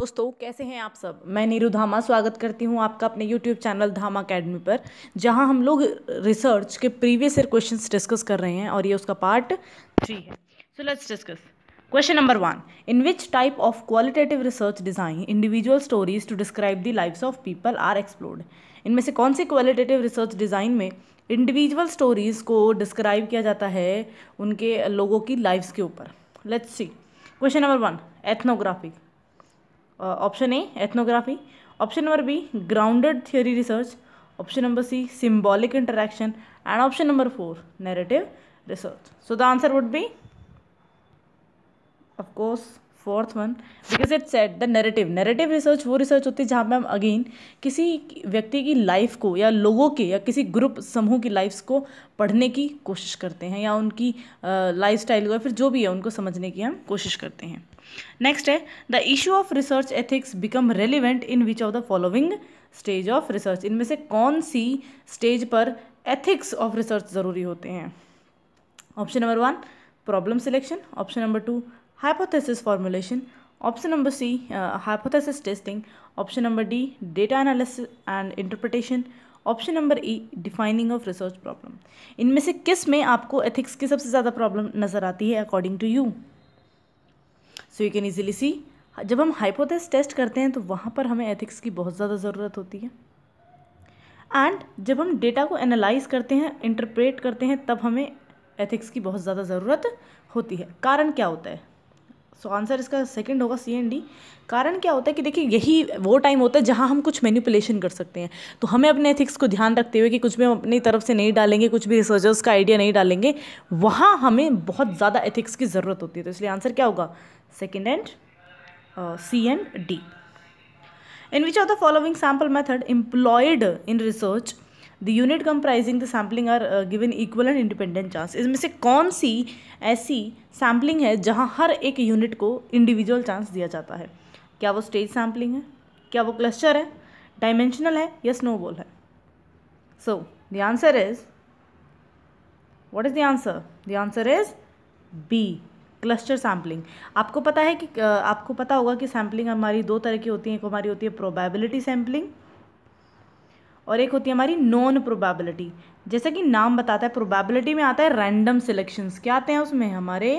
दोस्तों कैसे हैं आप सब मैं नीरू धामा स्वागत करती हूं आपका अपने YouTube चैनल धामा अकेडमी पर जहां हम लोग रिसर्च के प्रीवियस ईयर क्वेश्चंस डिस्कस कर रहे हैं और ये उसका पार्ट थ्री है so let's discuss question number one in which type of qualitative research design individual stories to describe the lifes of people are explored इनमें से कौन से क्वालिटेटिव रिसर्च डिज़ाइन में इंडिविजुअल स्टोरीज़ को डिस्क्राइब किया जाता है उनके लोगों की लाइफ्स के ऊपर let's see question number one ethnographic option a ethnography option number b grounded theory research option number c symbolic interaction and option number four narrative research so the answer would be of course fourth one because it set the narrative narrative research वो research होती है जहाँ पे हम again किसी व्यक्ति की life को या लोगों के या किसी ग्रुप समूह की लाइफ्स को पढ़ने की कोशिश करते हैं या उनकी लाइफ स्टाइल को या फिर जो भी है उनको समझने की हम कोशिश करते हैं नेक्स्ट है the issue of research ethics become relevant in which of the following stage of research इनमें से कौन सी स्टेज पर एथिक्स ऑफ रिसर्च ज़रूरी होते हैं option number one problem selection option number two hypothesis formulation option number c uh, hypothesis testing option number d data analysis and interpretation option number e defining of research problem इनमें से किस में आपको ethics की सबसे ज़्यादा problem नज़र आती है according to you so you can easily see जब हम हाइपोथेस टेस्ट करते हैं तो वहाँ पर हमें एथिक्स की बहुत ज़्यादा ज़रूरत होती है एंड जब हम डेटा को एनालाइज करते हैं इंटरप्रेट करते हैं तब हमें एथिक्स की बहुत ज़्यादा ज़रूरत होती है कारण क्या होता है सो आंसर इसका सेकंड होगा सी एन डी कारण क्या होता है कि देखिए यही वो टाइम होता है जहाँ हम कुछ मैनिपुलेशन कर सकते हैं तो हमें अपने एथिक्स को ध्यान रखते हुए कि कुछ भी हम अपनी तरफ से नहीं डालेंगे कुछ भी रिसर्चर्स का आइडिया नहीं डालेंगे वहाँ हमें बहुत ज़्यादा एथिक्स की ज़रूरत होती है तो इसलिए आंसर क्या होगा second and c and d in which are the following sample method employed in research the unit comprising the sampling are given equal and independent chance इसमें से कौन सी ऐसी सैम्पलिंग है जहाँ हर एक यूनिट को इंडिविजुअल चांस दिया जाता है क्या वो स्टेज सैम्पलिंग है क्या वो क्लस्टर है डायमेंशनल है या स्नोबॉल है so the answer is what is the answer the answer is b cluster sampling आपको पता है कि uh, आपको पता होगा कि सैम्पलिंग हमारी दो तरह की होती है एक हमारी होती है प्रोबेबिलिटी सैम्पलिंग और एक होती है हमारी नॉन प्रोबेबिलिटी जैसा कि नाम बताता है प्रोबेबिलिटी में आता है रैंडम सिलेक्शंस क्या आते हैं उसमें हमारे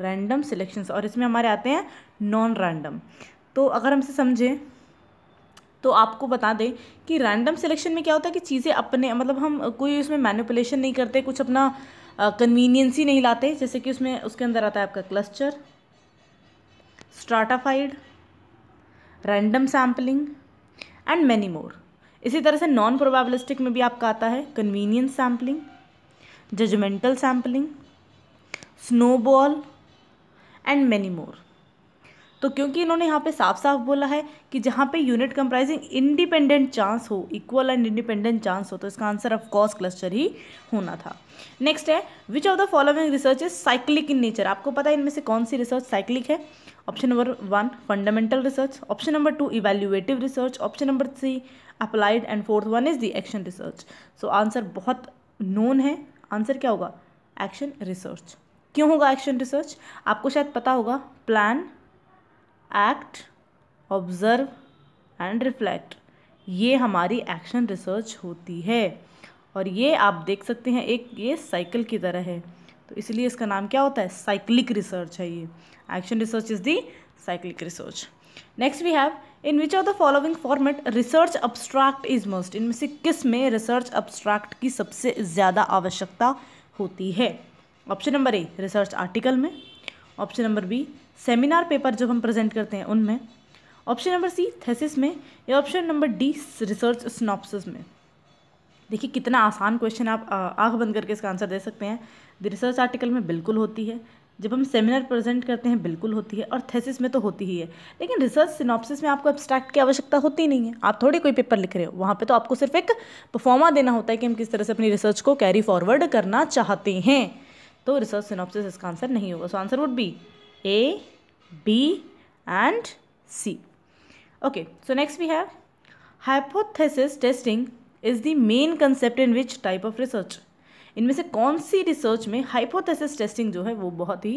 रैंडम सिलेक्शंस और इसमें हमारे आते हैं नॉन रैंडम तो अगर हमसे समझें तो आपको बता दें कि रैंडम सिलेक्शन में क्या होता है कि चीज़ें अपने मतलब हम कोई उसमें मैनिपुलेशन नहीं करते कुछ अपना कन्वीनियंस ही नहीं लाते जैसे कि उसमें उसके अंदर आता है आपका cluster stratified random sampling and many more इसी तरह से नॉन प्रोबेबलिस्टिक में भी आपका आता है convenience sampling judgmental sampling snowball and many more तो क्योंकि इन्होंने यहाँ पे साफ साफ बोला है कि जहाँ पे यूनिट कंप्राइजिंग इंडिपेंडेंट चांस हो इक्वल एंड इंडिपेंडेंट चांस हो तो इसका आंसर ऑफ कॉस क्लस्टर ही होना था नेक्स्ट है which of the following research is cyclic in nature आपको पता है इनमें से कौन सी रिसर्च साइक्लिक है option number one fundamental research option number two evaluative research option number three applied and fourth one is the action research so answer बहुत known है आंसर क्या होगा एक्शन रिसर्च क्यों होगा एक्शन रिसर्च आपको शायद पता होगा plan act observe and reflect ये हमारी एक्शन रिसर्च होती है और ये आप देख सकते हैं एक ये साइकिल की तरह है तो इसलिए इसका नाम क्या होता है साइक्लिक रिसर्च है ये action research is the cyclic research next we have in which of the following format research abstract is most इनमें से किस में रिसर्च अब्स्ट्रैक्ट की सबसे ज़्यादा आवश्यकता होती है option number a research article में option number b seminar paper जब हम प्रेजेंट करते हैं उनमें ऑप्शन नंबर सी थेसिस में या option number d research synopsis में देखिए कितना आसान क्वेश्चन आप आँख बंद करके इसका आंसर दे सकते हैं द रिसर्च आर्टिकल में बिल्कुल होती है जब हम सेमिनार प्रेजेंट करते हैं बिल्कुल होती है और थेसिस में तो होती ही है लेकिन रिसर्च सिनॉप्सिस में आपको एब्स्ट्रैक्ट की आवश्यकता होती नहीं है आप थोड़ी कोई पेपर लिख रहे हो वहाँ पे तो आपको सिर्फ एक परफॉर्मा देना होता है कि हम किस तरह से अपनी रिसर्च को कैरी फॉरवर्ड करना चाहते हैं तो रिसर्च सिनॉप्सिस इसका आंसर नहीं होगा so answer would be A B and C okay so next we have hypothesis testing is the main concept in which type of research इनमें से कौन सी रिसर्च में हाइपोथेसिस टेस्टिंग जो है वो बहुत ही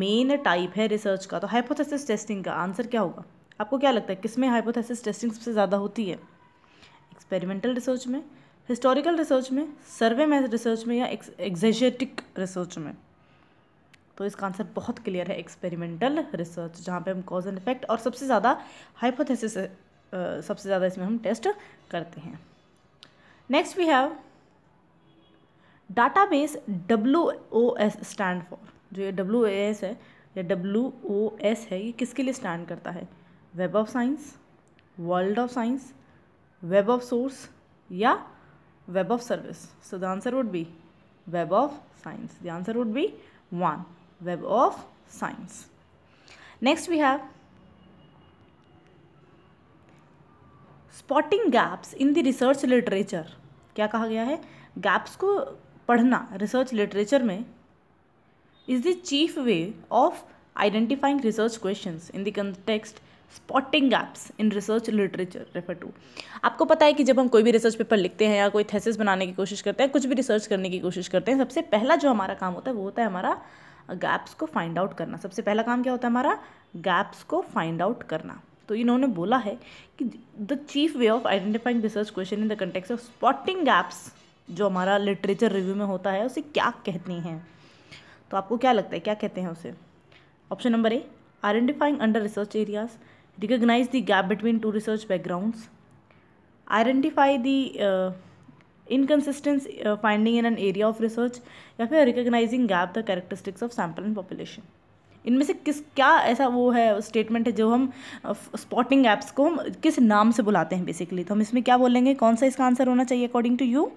मेन टाइप है रिसर्च का तो हाइपोथेसिस टेस्टिंग का आंसर क्या होगा आपको क्या लगता है किसमें हाइपोथेसिस टेस्टिंग सबसे ज़्यादा होती है एक्सपेरिमेंटल रिसर्च में हिस्टोरिकल रिसर्च में सर्वे में रिसर्च में या एग्जेजेटिक रिसर्च में तो इसका आंसर बहुत क्लियर है एक्सपेरिमेंटल रिसर्च जहाँ पे हम कॉज एंड इफेक्ट और सबसे ज़्यादा हाइपोथेसिस सबसे ज़्यादा इसमें हम टेस्ट करते हैं next we have database W O S stand for जो ये डब्ल्यू ए एस है या डब्ल्यू ओ एस है ये किसके लिए स्टैंड करता है web of science world of science web of source या web of service so the answer would be web of science the answer would be one web of science next we have spotting gaps in the research literature क्या कहा गया है gaps को पढ़ना research literature में is the chief way of identifying research question in the context spotting gaps in research literature refer to आपको पता है कि जब हम कोई भी रिसर्च पेपर लिखते हैं या कोई थेसिस बनाने की कोशिश करते हैं कुछ भी रिसर्च करने की कोशिश करते हैं सबसे पहला जो हमारा काम होता है वो होता है हमारा गैप्स को फाइंड आउट करना सबसे पहला काम क्या होता है हमारा गैप्स को फाइंड आउट करना तो इन्होंने बोला है कि the chief way of identifying research question in the context of spotting gaps जो हमारा लिटरेचर रिव्यू में होता है उसे क्या कहते हैं तो आपको क्या लगता है क्या कहते हैं उसे option number A identifying under research areas recognise the gap between two research backgrounds identify the inconsistence finding in an area of research या फिर recognising gap the characteristics of sample and population इनमें से किस क्या ऐसा वो है statement है जो हम स्पॉटिंग uh, ऐप्स को हम किस नाम से बुलाते हैं बेसिकली तो हम इसमें क्या बोलेंगे कौन सा इसका आंसर होना चाहिए according to you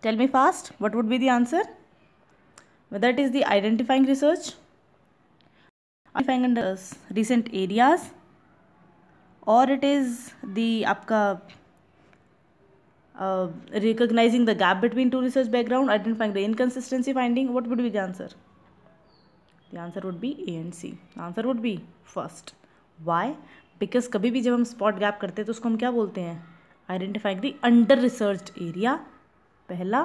Tell me fast, what would be the answer? Whether it is the identifying research, identifying under recent areas, or it is the apka uh, recognizing the gap between two research background, identifying the inconsistency finding, what would be the answer? The answer would be A and C. The answer would be first. Why? Because कभी भी जब हम spot gap करते हैं तो उसको हम क्या बोलते हैं identifying the under research area पहला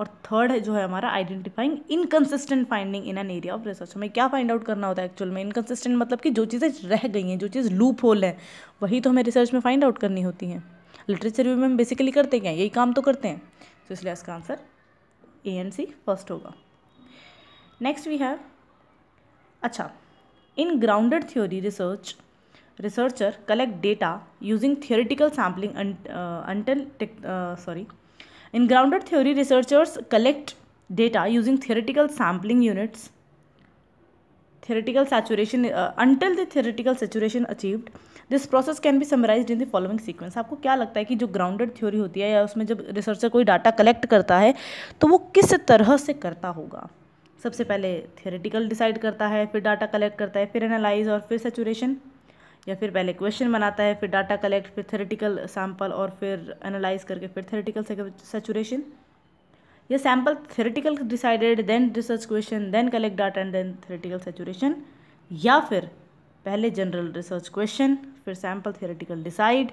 और थर्ड है जो है हमारा identifying inconsistent finding in an area of research हमें क्या फाइंड आउट करना होता है एक्चुअल में इनकन्सिस्टेंट मतलब कि जो चीज़ें रह गई हैं जो चीज़ लूप होल है वही तो हमें रिसर्च में फाइंड आउट करनी होती है लिटरेचर रिव्यू में हम बेसिकली करते क्या यही काम तो करते हैं तो इसलिए इसका answer A and C first होगा नेक्स्ट वी हैव अच्छा in grounded theory research researcher collect data using theoretical sampling sorry in grounded theory researchers collect data using theoretical sampling units theoretical saturation until the theoretical saturation achieved this process can be summarise in the following sequence आपको क्या लगता है कि जो grounded theory होती है या उसमें जब रिसर्चर कोई डाटा कलेक्ट करता है तो वो किस तरह से करता होगा सबसे पहले थियोरेटिकल डिसाइड करता है फिर डाटा कलेक्ट करता है फिर एनालाइज और फिर सेचुरेशन या फिर पहले क्वेश्चन बनाता है फिर डाटा कलेक्ट फिर थेरेटिकल सैम्पल और फिर एनालाइज करके फिर थेरेटिकल सेचुरेशन ये sample theoretical decided then research question then collect data and then theoretical saturation या फिर पहले जनरल रिसर्च क्वेश्चन फिर सैम्पल थेरेटिकल डिसाइड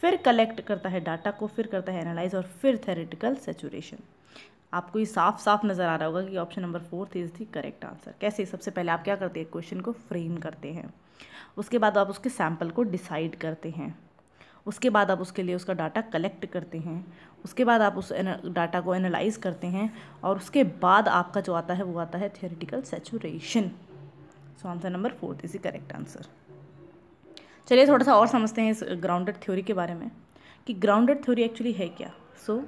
फिर कलेक्ट करता है डाटा को फिर करता है एनालाइज और फिर थेरेटिकल सेचुरेशन आपको ये साफ साफ नज़र आ रहा होगा कि option number fourth is the correct answer कैसे सबसे पहले आप क्या करते हैं क्वेश्चन को फ्रेम करते हैं उसके बाद आप उसके सैम्पल को डिसाइड करते हैं उसके बाद आप उसके लिए उसका डाटा कलेक्ट करते हैं उसके बाद आप उस डाटा को एनालाइज करते हैं और उसके बाद आपका जो आता है वो आता है theoretical saturation so answer number fourth is the correct answer चलिए थोड़ा सा और समझते हैं इस ग्राउंडेड थ्योरी के बारे में कि ग्राउंडेड थ्योरी एक्चुअली है क्या so so,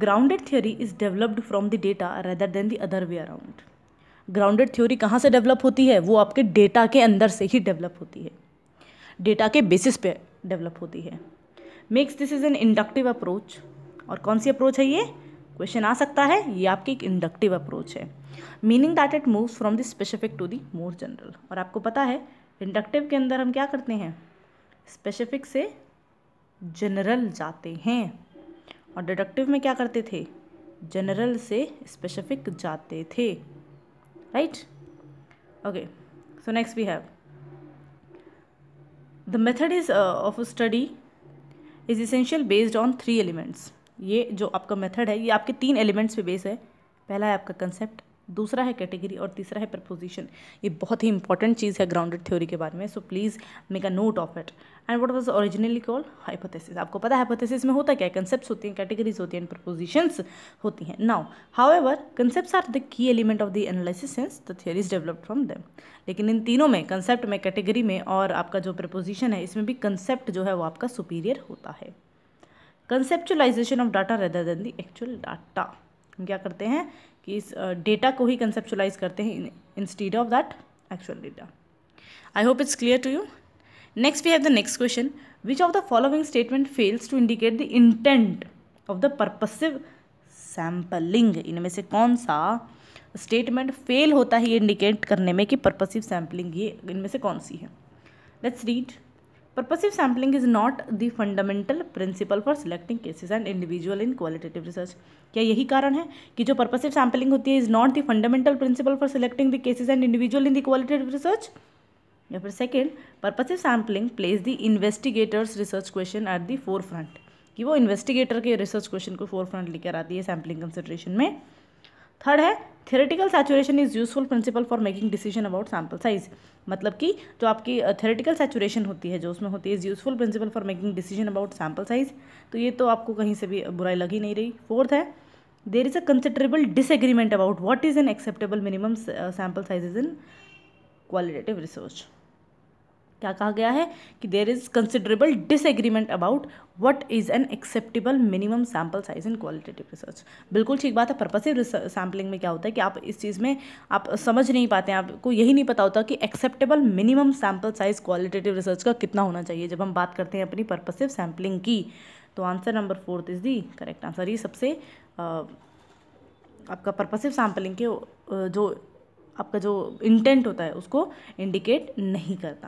grounded theory is developed from the data rather than the other way around grounded theory कहाँ से डेवलप होती है वो आपके डेटा के अंदर से ही डेवलप होती है डेटा के बेसिस पे डेवलप होती है makes this is an inductive approach और कौन सी अप्रोच है ये क्वेश्चन आ सकता है ये आपकी एक इंडक्टिव अप्रोच है meaning that it moves from the specific to the more general और आपको पता है इंडक्टिव के अंदर हम क्या करते हैं स्पेसिफिक से जनरल जाते हैं और डिडक्टिव में क्या करते थे जनरल से स्पेसिफिक जाते थे right okay so next we have the method is of study is essential based on three elements ये जो आपका मेथड है ये आपके तीन एलिमेंट्स पे बेस है पहला है आपका कंसेप्ट दूसरा है कैटेगरी और तीसरा है प्रपोजिशन ये बहुत ही इंपॉर्टेंट चीज़ है ग्राउंडेड थ्योरी के बारे में so please make a note of it and what was originally call hypothesis आपको पता है हाइपोथेसिस में होता क्या है कंसेप्ट होती हैं कैटेगरीज होती हैं प्रपोजिशंस होती हैं now however concept are the key element of the analysis since the theory is developed from them लेकिन इन तीनों में कंसेप्ट में कैटेगरी में और आपका जो प्रपोजिशन है इसमें भी कंसेप्ट जो है वो आपका सुपीरियर होता है conceptualisation of data rather than the actual data हम क्या करते हैं कि इस डेटा को ही कंसेप्चुलाइज करते हैं instead of that actual data I hope it's clear to you next we have the next question which of the following statement fails to indicate the intent of the purposive sampling इनमें से कौन सा statement fail होता है ये indicate करने में कि पर्पसिव सैम्पलिंग ये इनमें से कौन सी है let's read Purposive sampling is not the fundamental principle for selecting cases and individual in qualitative research. क्या यही कारण है कि जो purposive sampling होती है is not the fundamental principle for selecting the cases and individual in the qualitative research? या फिर second purposive sampling place the investigators research question at the forefront कि वो इन्वेस्टिगेटर के रिसर्च क्वेश्चन को forefront लेकर आती है sampling consideration में थर्ड है theoretical saturation is useful principle for making decision about sample size मतलब कि जो आपकी थेरेटिकल सैचुरेशन होती है जो उसमें होती है is useful principle for making decision about sample size तो ये तो आपको कहीं से भी बुराई लग ही नहीं रही फोर्थ है there is a considerable disagreement about what is an acceptable minimum sample size is in qualitative research क्या कहा गया है कि there is considerable disagreement about what is an acceptable minimum sample size in qualitative research बिल्कुल ठीक बात है परपसिव sampling में क्या होता है कि आप इस चीज़ में आप समझ नहीं पाते हैं आपको यही नहीं पता होता कि acceptable minimum sample size qualitative research का कितना होना चाहिए जब हम बात करते हैं अपनी पर्पसिव सैम्पलिंग की तो answer number fourth is the correct answer ये सबसे आपका परपसिव सैम्पलिंग के जो आपका जो इंटेंट होता है उसको इंडिकेट नहीं करता